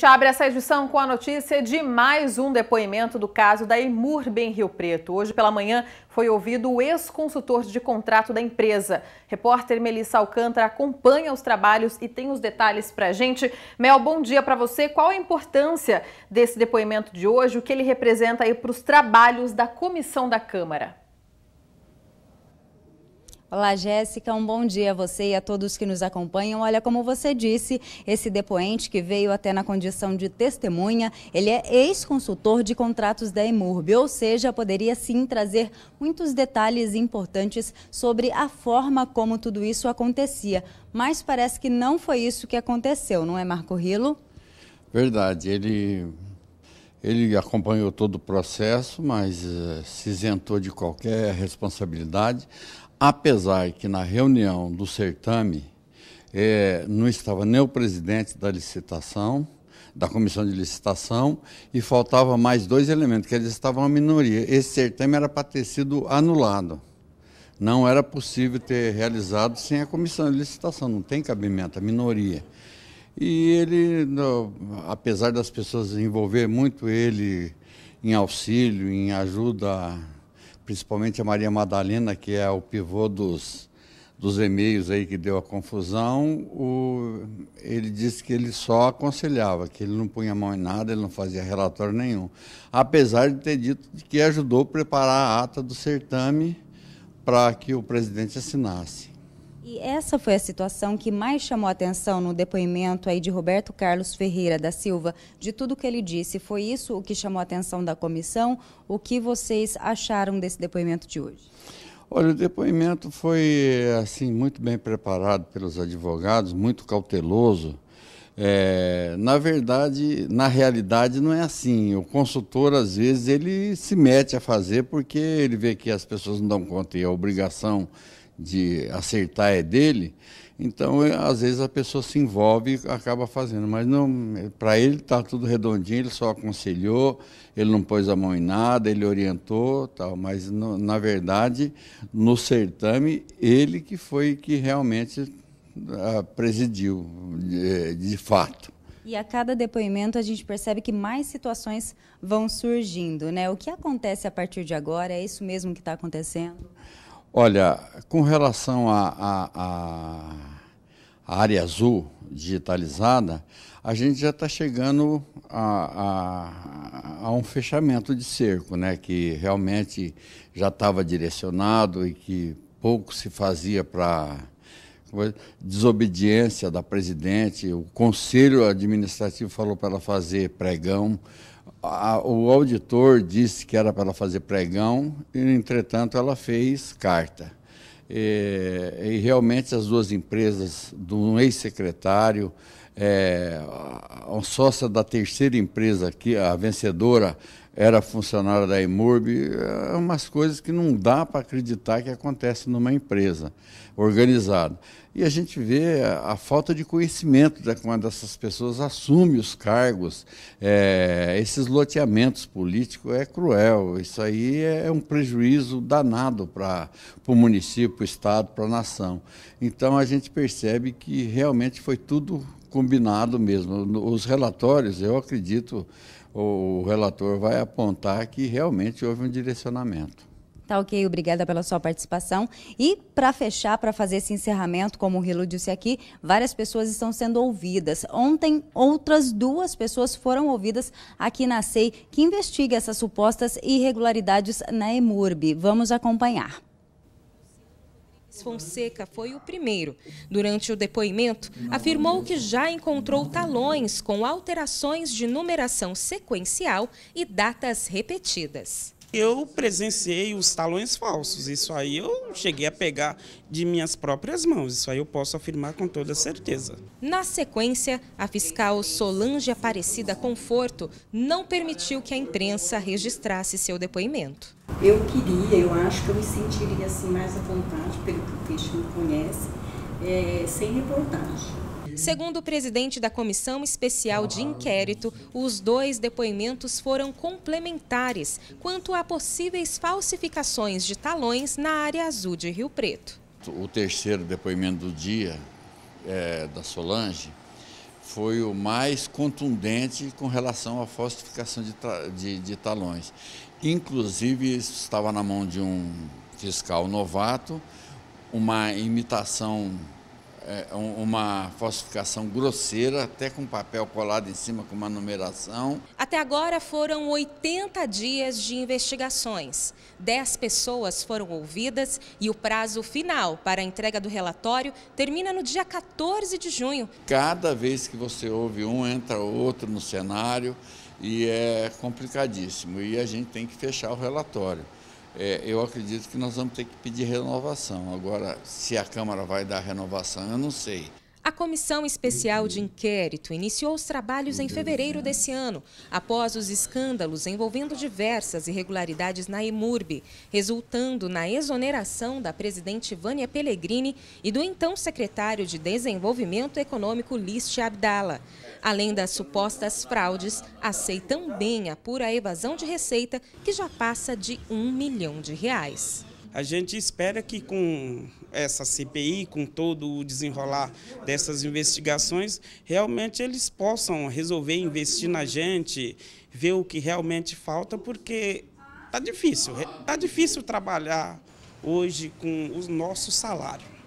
gente abre essa edição com a notícia de mais um depoimento do caso da Imurb em Rio Preto. Hoje pela manhã foi ouvido o ex-consultor de contrato da empresa. Repórter Melissa Alcântara acompanha os trabalhos e tem os detalhes para gente. Mel, bom dia para você. Qual a importância desse depoimento de hoje? O que ele representa aí para os trabalhos da comissão da Câmara? Olá, Jéssica. Um bom dia a você e a todos que nos acompanham. Olha, como você disse, esse depoente que veio até na condição de testemunha, ele é ex-consultor de contratos da Emurb, ou seja, poderia sim trazer muitos detalhes importantes sobre a forma como tudo isso acontecia. Mas parece que não foi isso que aconteceu, não é, Marco Rilo? Verdade. Ele ele acompanhou todo o processo, mas uh, se isentou de qualquer responsabilidade apesar que na reunião do certame é, não estava nem o presidente da licitação, da comissão de licitação, e faltava mais dois elementos, que eles estavam uma minoria. Esse certame era para ter sido anulado. Não era possível ter realizado sem a comissão de licitação, não tem cabimento, a minoria. E ele, apesar das pessoas envolver muito ele em auxílio, em ajuda principalmente a Maria Madalena, que é o pivô dos, dos e-mails aí que deu a confusão, o, ele disse que ele só aconselhava, que ele não punha a mão em nada, ele não fazia relatório nenhum. Apesar de ter dito que ajudou a preparar a ata do certame para que o presidente assinasse. E essa foi a situação que mais chamou a atenção no depoimento aí de Roberto Carlos Ferreira da Silva, de tudo que ele disse. Foi isso o que chamou a atenção da comissão? O que vocês acharam desse depoimento de hoje? Olha, o depoimento foi assim muito bem preparado pelos advogados, muito cauteloso. É, na verdade, na realidade não é assim. O consultor às vezes ele se mete a fazer porque ele vê que as pessoas não dão conta e a é obrigação de acertar é dele, então é, às vezes a pessoa se envolve e acaba fazendo. Mas não, é, para ele está tudo redondinho, ele só aconselhou, ele não pôs a mão em nada, ele orientou, tal. Mas no, na verdade, no certame, ele que foi que realmente ah, presidiu de, de fato. E a cada depoimento a gente percebe que mais situações vão surgindo, né? O que acontece a partir de agora? É isso mesmo que está acontecendo? Olha, com relação à área azul digitalizada, a gente já está chegando a, a, a, um fechamento de cerco, né? que realmente já estava direcionado e que pouco se fazia para desobediência da presidente, o conselho administrativo falou para ela fazer pregão, a, o auditor disse que era para ela fazer pregão, e, entretanto, ela fez carta. E, e realmente as duas empresas, de um ex-secretário, é, a, sócia da terceira empresa, aqui, a vencedora, era funcionário da IMURB, é umas coisas que não dá para acreditar que acontece numa empresa organizada. E a gente vê a, a falta de conhecimento de quando essas pessoas assumem os cargos, é, esses loteamentos políticos é cruel. Isso aí é, é um prejuízo danado para o município, para o Estado, para a nação. Então a gente percebe que realmente foi tudo combinado mesmo. Os relatórios, eu acredito, o relator vai apontar que realmente houve um direcionamento. Tá ok, obrigada pela sua participação. E para fechar, para fazer esse encerramento, como o Rilo disse aqui, várias pessoas estão sendo ouvidas. Ontem, outras duas pessoas foram ouvidas aqui na SEI, que investiga essas supostas irregularidades na EMURB. Vamos acompanhar. Fonseca foi o primeiro. Durante o depoimento, afirmou que já encontrou talões com alterações de numeração sequencial e datas repetidas. Eu presenciei os talões falsos, isso aí eu cheguei a pegar de minhas próprias mãos, isso aí eu posso afirmar com toda certeza. Na sequência, a fiscal Solange Aparecida Conforto não permitiu que a imprensa registrasse seu depoimento eu queria, eu acho que eu me sentiria assim mais à vontade, pelo que o peixe me conhece, é, sem reportagem. Segundo o presidente da Comissão Especial de Inquérito, os dois depoimentos foram complementares quanto a possíveis falsificações de talões na área azul de Rio Preto. O terceiro depoimento do dia é, da Solange foi o mais contundente com relação à falsificação de, de, de talões. Inclusive, estava na mão de um fiscal novato, uma imitação, é, uma falsificação grosseira, até com papel colado em cima com uma numeração. Até agora foram 80 dias de investigações. 10 pessoas foram ouvidas e o prazo final para a entrega do relatório termina no dia 14 de junho. Cada vez que você ouve um, entra outro no cenário e é complicadíssimo. E a gente tem que fechar o relatório. É, eu acredito que nós vamos ter que pedir renovação. Agora, se a Câmara vai dar renovação, eu não sei. A Comissão Especial de Inquérito iniciou os trabalhos em fevereiro desse ano, após os escândalos envolvendo diversas irregularidades na Imurbe, resultando na exoneração da presidente Vânia Pellegrini e do então secretário de Desenvolvimento Econômico Liste Abdala. Além das supostas fraudes, aceitam bem a pura evasão de receita, que já passa de um milhão de reais. A gente espera que com essa CPI, com todo o desenrolar dessas investigações, realmente eles possam resolver investir na gente, ver o que realmente falta, porque tá difícil, tá difícil trabalhar hoje com o nosso salário.